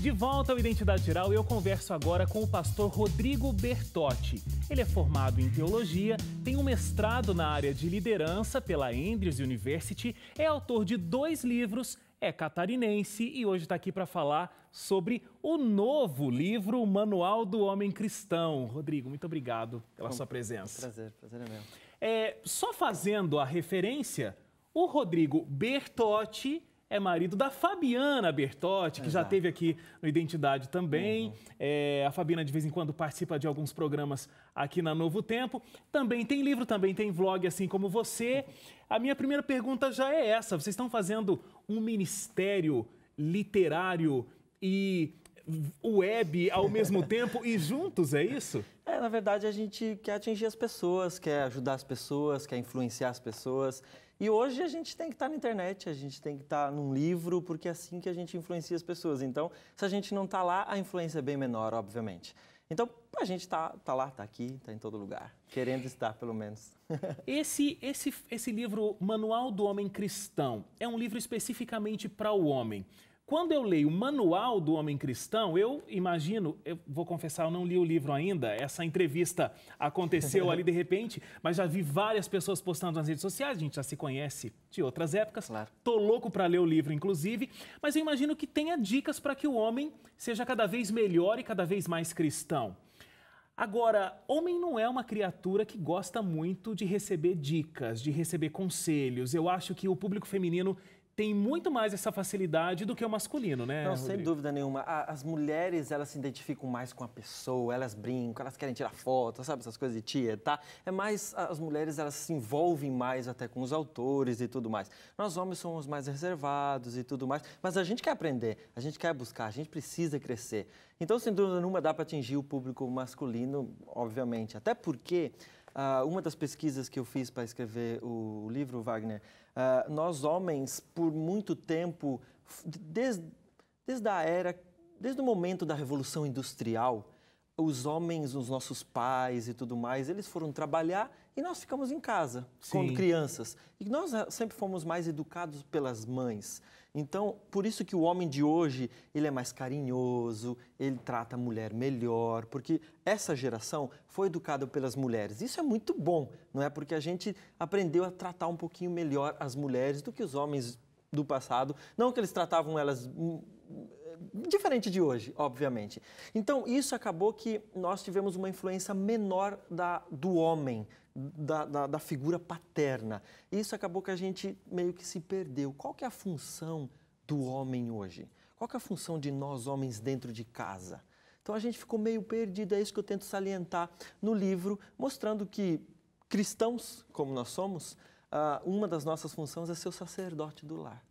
De volta ao Identidade Geral, eu converso agora com o pastor Rodrigo Bertotti. Ele é formado em teologia, tem um mestrado na área de liderança pela Andrews University, é autor de dois livros, é catarinense e hoje está aqui para falar sobre o novo livro, o Manual do Homem Cristão. Rodrigo, muito obrigado pela Bom, sua presença. Prazer, prazer é meu. É, só fazendo a referência, o Rodrigo Bertotti é marido da Fabiana Bertotti, que Exato. já teve aqui no Identidade também. Uhum. É, a Fabiana, de vez em quando, participa de alguns programas aqui na Novo Tempo. Também tem livro, também tem vlog, assim como você. A minha primeira pergunta já é essa: vocês estão fazendo um ministério literário e web ao mesmo tempo e juntos, é isso? na verdade, a gente quer atingir as pessoas, quer ajudar as pessoas, quer influenciar as pessoas. E hoje a gente tem que estar tá na internet, a gente tem que estar tá num livro, porque é assim que a gente influencia as pessoas. Então, se a gente não está lá, a influência é bem menor, obviamente. Então, a gente está tá lá, está aqui, está em todo lugar, querendo estar, pelo menos. esse, esse, esse livro, Manual do Homem Cristão, é um livro especificamente para o homem. Quando eu leio o Manual do Homem Cristão, eu imagino, eu vou confessar, eu não li o livro ainda, essa entrevista aconteceu ali de repente, mas já vi várias pessoas postando nas redes sociais, a gente já se conhece de outras épocas. Claro. Tô louco para ler o livro, inclusive, mas eu imagino que tenha dicas para que o homem seja cada vez melhor e cada vez mais cristão. Agora, homem não é uma criatura que gosta muito de receber dicas, de receber conselhos. Eu acho que o público feminino tem muito mais essa facilidade do que o masculino, né? Não, Rodrigo? sem dúvida nenhuma. as mulheres, elas se identificam mais com a pessoa, elas brincam, elas querem tirar foto, sabe? Essas coisas de tia, tá? É mais, as mulheres, elas se envolvem mais até com os autores e tudo mais. Nós homens somos mais reservados e tudo mais, mas a gente quer aprender, a gente quer buscar, a gente precisa crescer. Então, sem dúvida nenhuma, dá para atingir o público masculino, obviamente. Até porque, uh, uma das pesquisas que eu fiz para escrever o livro, Wagner, Uh, nós, homens, por muito tempo, desde, desde a era, desde o momento da Revolução Industrial, os homens, os nossos pais e tudo mais, eles foram trabalhar e nós ficamos em casa, Sim. quando crianças. E nós ah, sempre fomos mais educados pelas mães. Então, por isso que o homem de hoje, ele é mais carinhoso, ele trata a mulher melhor, porque essa geração foi educada pelas mulheres. Isso é muito bom, não é? Porque a gente aprendeu a tratar um pouquinho melhor as mulheres do que os homens do passado. Não que eles tratavam elas diferente de hoje, obviamente. Então, isso acabou que nós tivemos uma influência menor da, do homem, da, da, da figura paterna. Isso acabou que a gente meio que se perdeu. Qual que é a função do homem hoje? Qual que é a função de nós homens dentro de casa? Então a gente ficou meio perdido, é isso que eu tento salientar no livro, mostrando que cristãos, como nós somos, ah, uma das nossas funções é ser o sacerdote do lar.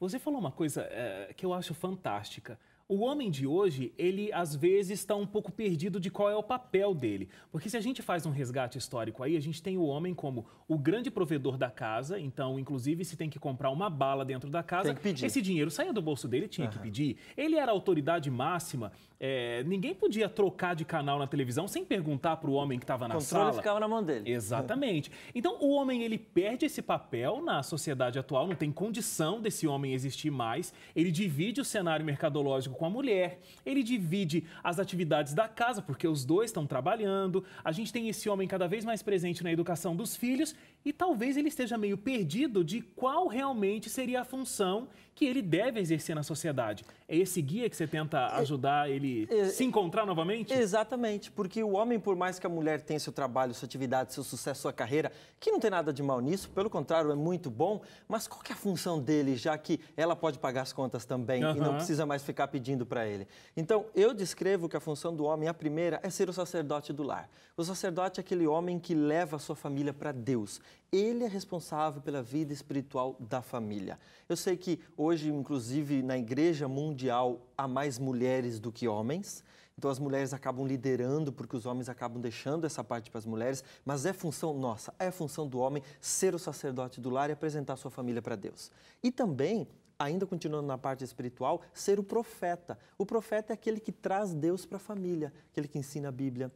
Você falou uma coisa é, que eu acho fantástica. O homem de hoje, ele às vezes está um pouco perdido de qual é o papel dele. Porque se a gente faz um resgate histórico aí, a gente tem o homem como o grande provedor da casa, então, inclusive, se tem que comprar uma bala dentro da casa, esse dinheiro saía do bolso dele, tinha uhum. que pedir. Ele era a autoridade máxima, é, ninguém podia trocar de canal na televisão sem perguntar para o homem que estava na controle sala. O controle ficava na mão dele. Exatamente. Então, o homem, ele perde esse papel na sociedade atual, não tem condição desse homem existir mais, ele divide o cenário mercadológico com a mulher, ele divide as atividades da casa, porque os dois estão trabalhando, a gente tem esse homem cada vez mais presente na educação dos filhos e talvez ele esteja meio perdido de qual realmente seria a função que ele deve exercer na sociedade. É esse guia que você tenta é, ajudar ele é, se encontrar novamente? Exatamente, porque o homem, por mais que a mulher tenha seu trabalho, sua atividade, seu sucesso, sua carreira, que não tem nada de mal nisso, pelo contrário, é muito bom, mas qual é a função dele, já que ela pode pagar as contas também uhum. e não precisa mais ficar pedindo para ele? Então, eu descrevo que a função do homem, a primeira, é ser o sacerdote do lar. O sacerdote é aquele homem que leva a sua família para Deus. Ele é responsável pela vida espiritual da família. Eu sei que hoje, inclusive, na igreja mundial há mais mulheres do que homens. Então as mulheres acabam liderando porque os homens acabam deixando essa parte para as mulheres, mas é função nossa, é função do homem ser o sacerdote do lar e apresentar sua família para Deus. E também ainda continuando na parte espiritual, ser o profeta. O profeta é aquele que traz Deus para a família, aquele que ensina a Bíblia,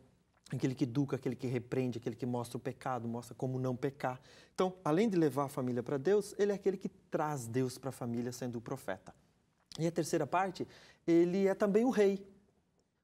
aquele que educa, aquele que repreende, aquele que mostra o pecado, mostra como não pecar. Então, além de levar a família para Deus, ele é aquele que traz Deus para a família, sendo o profeta. E a terceira parte, ele é também o rei.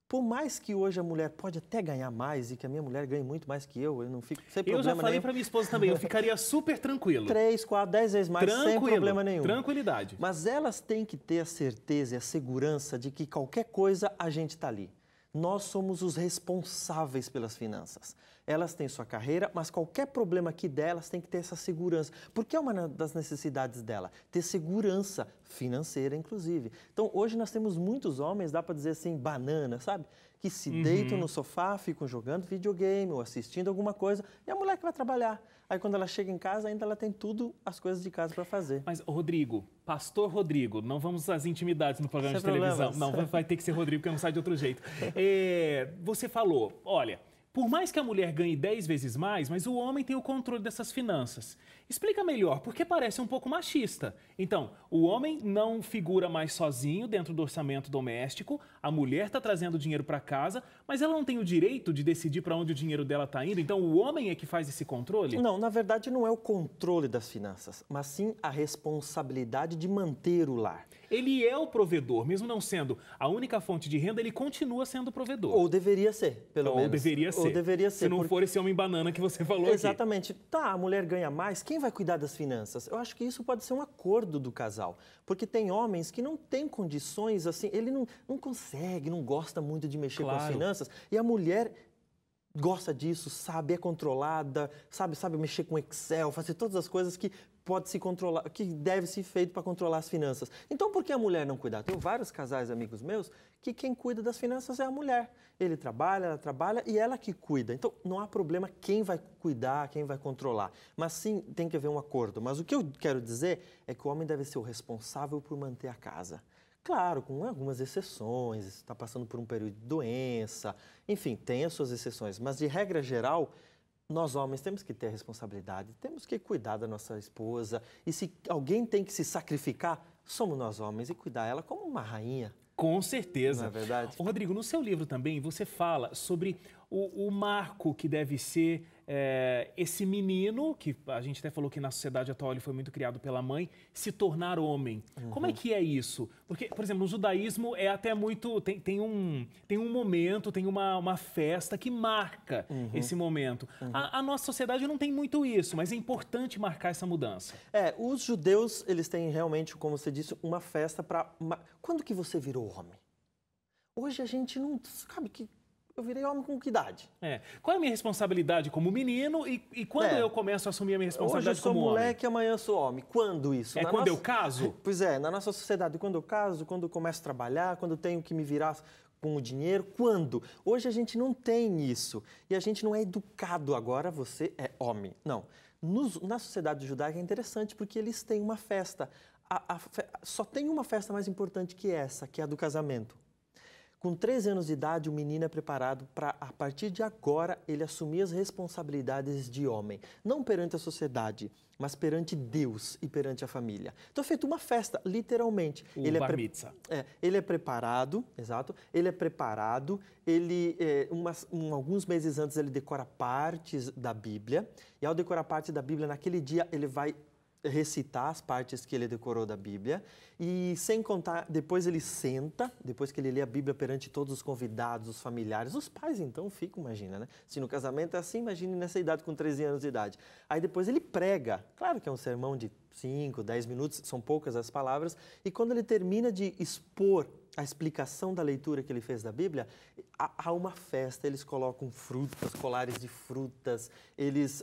Por mais que hoje a mulher pode até ganhar mais e que a minha mulher ganhe muito mais que eu, eu não fico sem problema nenhum. Eu já falei para minha esposa também, eu ficaria super tranquilo. Três, quatro, dez vezes mais, tranquilo, sem problema nenhum. Tranquilidade. Mas elas têm que ter a certeza e a segurança de que qualquer coisa a gente está ali nós somos os responsáveis pelas finanças. Elas têm sua carreira, mas qualquer problema que delas tem que ter essa segurança. Porque é uma das necessidades dela, ter segurança financeira, inclusive. Então, hoje nós temos muitos homens, dá para dizer assim, banana, sabe? Que se uhum. deitam no sofá, ficam jogando videogame ou assistindo alguma coisa, e a mulher que vai trabalhar. Aí, quando ela chega em casa, ainda ela tem tudo, as coisas de casa para fazer. Mas, Rodrigo, Pastor Rodrigo, não vamos às intimidades no programa Sem de televisão. Problemas. Não, vai ter que ser Rodrigo, porque não sai de outro jeito. É, você falou, olha, por mais que a mulher ganhe 10 vezes mais, mas o homem tem o controle dessas finanças. Explica melhor, porque parece um pouco machista. Então, o homem não figura mais sozinho dentro do orçamento doméstico, a mulher está trazendo dinheiro para casa, mas ela não tem o direito de decidir para onde o dinheiro dela está indo. Então, o homem é que faz esse controle? Não, na verdade, não é o controle das finanças, mas sim a responsabilidade de manter o lar. Ele é o provedor, mesmo não sendo a única fonte de renda, ele continua sendo o provedor. Ou deveria ser, pelo Ou menos. Ou deveria ser. Ou deveria ser. Se não porque... for esse homem banana que você falou Exatamente. Aqui. Tá, a mulher ganha mais, quem vai cuidar das finanças? Eu acho que isso pode ser um acordo do casal, porque tem homens que não têm condições assim, ele não, não consegue, não gosta muito de mexer claro. com as finanças, e a mulher gosta disso, sabe, é controlada, sabe, sabe mexer com Excel, fazer todas as coisas que pode se controlar, que deve ser feito para controlar as finanças. Então, por que a mulher não cuidar? Tenho vários casais amigos meus que quem cuida das finanças é a mulher. Ele trabalha, ela trabalha e ela que cuida. Então, não há problema quem vai cuidar, quem vai controlar. Mas sim, tem que haver um acordo. Mas o que eu quero dizer é que o homem deve ser o responsável por manter a casa. Claro, com algumas exceções, está passando por um período de doença, enfim, tem as suas exceções, mas de regra geral, nós homens temos que ter a responsabilidade, temos que cuidar da nossa esposa. E se alguém tem que se sacrificar, somos nós homens e cuidar ela como uma rainha. Com certeza. é verdade? Rodrigo, no seu livro também você fala sobre o, o marco que deve ser é, esse menino, que a gente até falou que na sociedade atual ele foi muito criado pela mãe, se tornar homem. Uhum. Como é uhum. que é isso? Porque, por exemplo, no judaísmo é até muito. Tem, tem, um, tem um momento, tem uma, uma festa que marca uhum. esse momento. Uhum. A, a, nossa sociedade não tem muito isso, mas é importante marcar essa mudança. É, os judeus, eles têm realmente, como você disse, uma festa para. Quando que você virou homem? Hoje a gente não. Sabe que eu virei homem com que idade? É. Qual é a minha responsabilidade como menino e, e quando é. eu começo a assumir a minha responsabilidade como Hoje eu sou moleque, e amanhã eu sou homem. Quando isso? É na quando nossa... eu caso? Pois é, na nossa sociedade, quando eu caso, quando eu começo a trabalhar, quando eu tenho que me virar com o dinheiro, quando? Hoje a gente não tem isso. E a gente não é educado agora, você é homem. Não. Nos, na sociedade judaica é interessante porque eles têm uma festa. A, a, só tem uma festa mais importante que essa, que é a do casamento. Com três anos de idade, o menino é preparado para, a partir de agora, ele assumir as responsabilidades de homem. Não perante a sociedade, mas perante Deus e perante a família. Então é feita uma festa, literalmente. O ele é, é, ele é preparado, exato. Ele é preparado. Ele, é, umas, um, alguns meses antes ele decora partes da Bíblia e ao decorar parte da Bíblia naquele dia ele vai recitar as partes que ele decorou da Bíblia e sem contar, depois ele senta, depois que ele lê a Bíblia perante todos os convidados, os familiares, os pais então ficam, imagina, né? Se no casamento é assim, imagine nessa idade com 13 anos de idade. Aí depois ele prega. Claro que é um sermão de 5, 10 minutos, são poucas as palavras, e quando ele termina de expor a explicação da leitura que ele fez da Bíblia, há uma festa, eles colocam frutas, colares de frutas, eles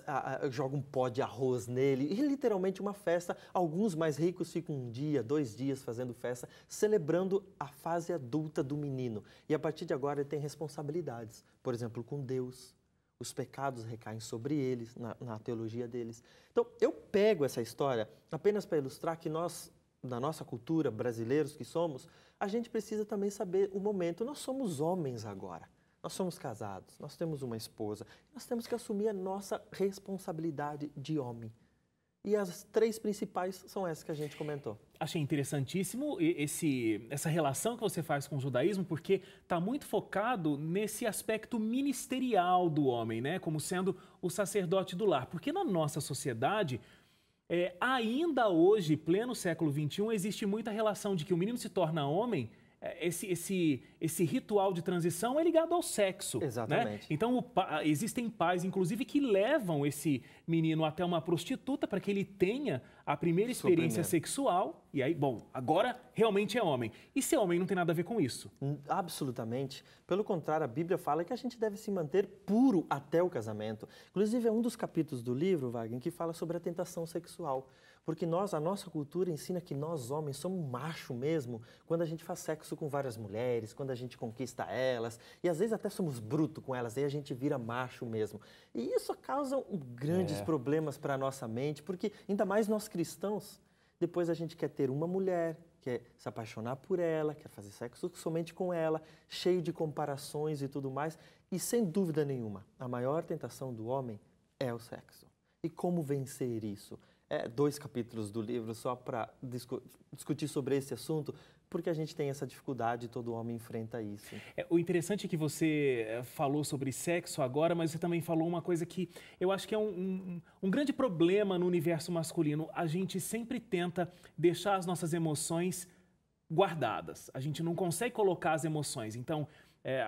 jogam pó de arroz nele, e literalmente uma festa. Alguns mais ricos ficam um dia, dois dias fazendo festa, celebrando a fase adulta do menino. E a partir de agora ele tem responsabilidades, por exemplo, com Deus. Os pecados recaem sobre eles, na, na teologia deles. Então, eu pego essa história apenas para ilustrar que nós da nossa cultura, brasileiros que somos, a gente precisa também saber o momento. Nós somos homens agora. Nós somos casados, nós temos uma esposa, nós temos que assumir a nossa responsabilidade de homem. E as três principais são essas que a gente comentou. Achei interessantíssimo esse, essa relação que você faz com o judaísmo, porque está muito focado nesse aspecto ministerial do homem, né? Como sendo o sacerdote do lar. Porque na nossa sociedade, é, ainda hoje, pleno século XXI, existe muita relação de que o menino se torna homem é, esse, esse, esse ritual de transição é ligado ao sexo. Né? Exatamente. Né? Então, existem pais, inclusive, que levam esse menino até uma prostituta para que ele tenha a primeira experiência sexual, e aí, bom, agora realmente é homem. E ser homem não tem nada a ver com isso. Hum, absolutamente. Pelo contrário, a Bíblia fala que a gente deve se manter puro até o casamento. Inclusive, é um dos capítulos do livro, Wagner, que fala sobre a tentação sexual. Porque nós, a nossa cultura ensina que nós homens somos macho mesmo quando a gente faz sexo com várias mulheres, quando a gente conquista elas, e às vezes até somos bruto com elas, aí a gente vira macho mesmo. E isso causa grandes é. problemas para a nossa mente, porque ainda mais nós criamos cristãos, depois a gente quer ter uma mulher, quer se apaixonar por ela, quer fazer sexo somente com ela, cheio de comparações e tudo mais. E sem dúvida nenhuma, a maior tentação do homem é o sexo. E como vencer isso? É dois capítulos do livro só para discu discutir sobre esse assunto, porque a gente tem essa dificuldade, todo homem enfrenta isso. É, o interessante é que você eh, falou sobre sexo agora, mas você também falou uma coisa que eu acho que é um, um, um grande problema no universo masculino. A gente sempre tenta deixar as nossas emoções guardadas. A gente não consegue colocar as emoções. Então, é,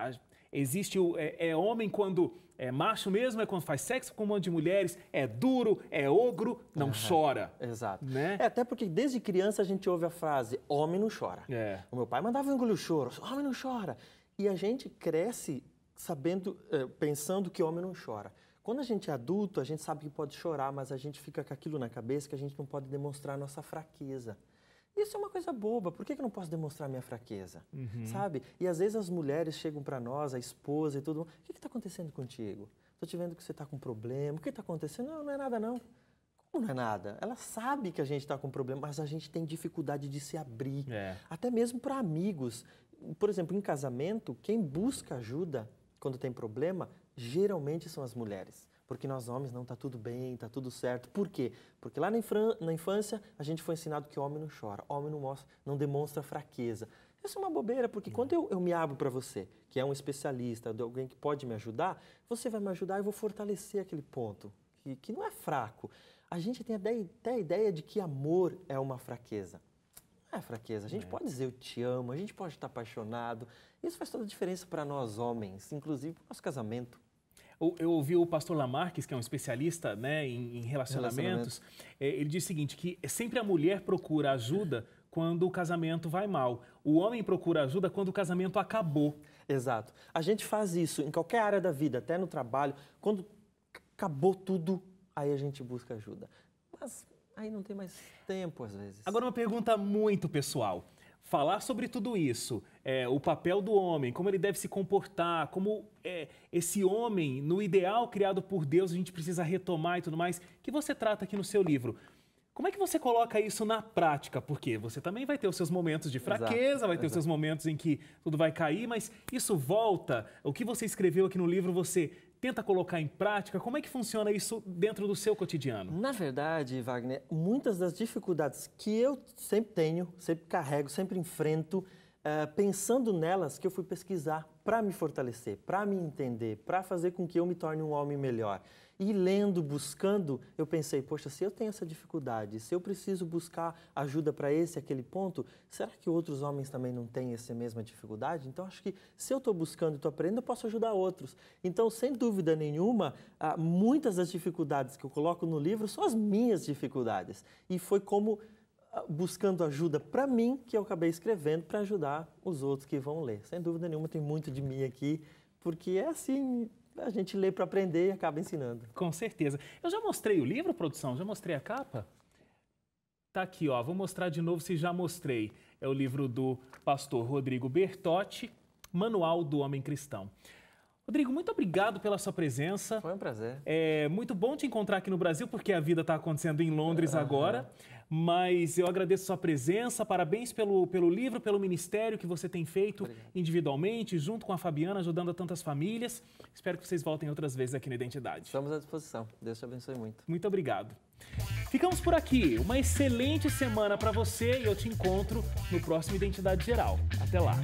Existe o é, é homem quando é macho mesmo, é quando faz sexo com um monte de mulheres, é duro, é ogro, não uhum. chora. Exato. Né? É até porque desde criança a gente ouve a frase, homem não chora. É. O meu pai mandava engolir o choro, homem não chora. E a gente cresce sabendo, é, pensando que homem não chora. Quando a gente é adulto, a gente sabe que pode chorar, mas a gente fica com aquilo na cabeça que a gente não pode demonstrar a nossa fraqueza. Isso é uma coisa boba. Por que, que eu não posso demonstrar minha fraqueza? Uhum. Sabe? E às vezes as mulheres chegam para nós, a esposa e tudo. O que está acontecendo contigo? Estou te vendo que você está com problema. O que está acontecendo? Não, não é nada não. Como não é nada? Ela sabe que a gente está com problema, mas a gente tem dificuldade de se abrir. É. Até mesmo para amigos. Por exemplo, em casamento, quem busca ajuda quando tem problema geralmente são as mulheres porque nós homens não está tudo bem, está tudo certo. Por quê? Porque lá na, na, infância a gente foi ensinado que homem não chora, homem não, mostra, não demonstra fraqueza. Isso é uma bobeira, porque quando eu, eu me abro para você, que é um especialista, alguém que pode me ajudar, você vai me ajudar e eu vou fortalecer aquele ponto, que, que não é fraco. A gente tem até a ideia de que amor é uma fraqueza Não é fraqueza. A gente é. pode dizer eu te amo, a gente pode estar apaixonado. Isso faz toda a diferença para nós homens, inclusive para o nosso casamento eu ouvi o pastor Lamarques, que é um especialista né, em, em relacionamentos, Relacionamento. Eh, ele diz o seguinte, que sempre a mulher procura ajuda quando o casamento vai mal. O homem procura ajuda quando o casamento acabou. Exato. A gente faz isso em qualquer área da vida, até no trabalho. Quando acabou tudo, aí a gente busca ajuda. Mas aí não tem mais tempo, às vezes. Agora, uma pergunta muito pessoal. Falar sobre tudo isso é, o papel do homem, como ele deve se comportar, como é, esse homem no ideal criado por Deus a gente precisa retomar e tudo mais, que você trata aqui no seu livro. Como é que você coloca isso na prática? Porque você também vai ter os seus momentos de fraqueza, exato, vai ter exato. os seus momentos em que tudo vai cair, mas isso volta. O que você escreveu aqui no livro, você tenta colocar em prática? Como é que funciona isso dentro do seu cotidiano? Na verdade, Wagner, muitas das dificuldades que eu sempre tenho, sempre carrego, sempre enfrento, eh, pensando nelas que eu fui pesquisar para me fortalecer, para me entender, para fazer com que eu me torne um homem melhor. E lendo, buscando, eu pensei, poxa, se eu tenho essa dificuldade, se eu preciso buscar ajuda para esse, aquele ponto, será que outros homens também não têm essa mesma dificuldade? Então, acho que se eu estou buscando e estou aprendendo, eu posso ajudar outros. Então, sem dúvida nenhuma, ah, muitas das dificuldades que eu coloco no livro são as minhas dificuldades. E foi como buscando ajuda para mim, que eu acabei escrevendo para ajudar os outros que vão ler. Sem dúvida nenhuma, tem muito de mim aqui, porque é assim, a gente lê para aprender e acaba ensinando. Com certeza. Eu já mostrei o livro, produção? Já mostrei a capa? Tá aqui, ó. Vou mostrar de novo se já mostrei. É o livro do pastor Rodrigo Bertotti, Manual do Homem Cristão. Rodrigo, muito obrigado pela sua presença. Foi um prazer. É muito bom te encontrar aqui no Brasil, porque a vida está acontecendo em Londres uhum. agora mas eu agradeço sua presença, parabéns pelo, pelo livro, pelo ministério que você tem feito Obrigado. individualmente, junto com a Fabiana, ajudando a tantas famílias. Espero que vocês voltem outras vezes aqui no Identidade. Estamos à disposição. Deus te abençoe muito. Muito obrigado. Ficamos por aqui. Uma excelente semana para você e eu te encontro no próximo Identidade Geral. Até lá.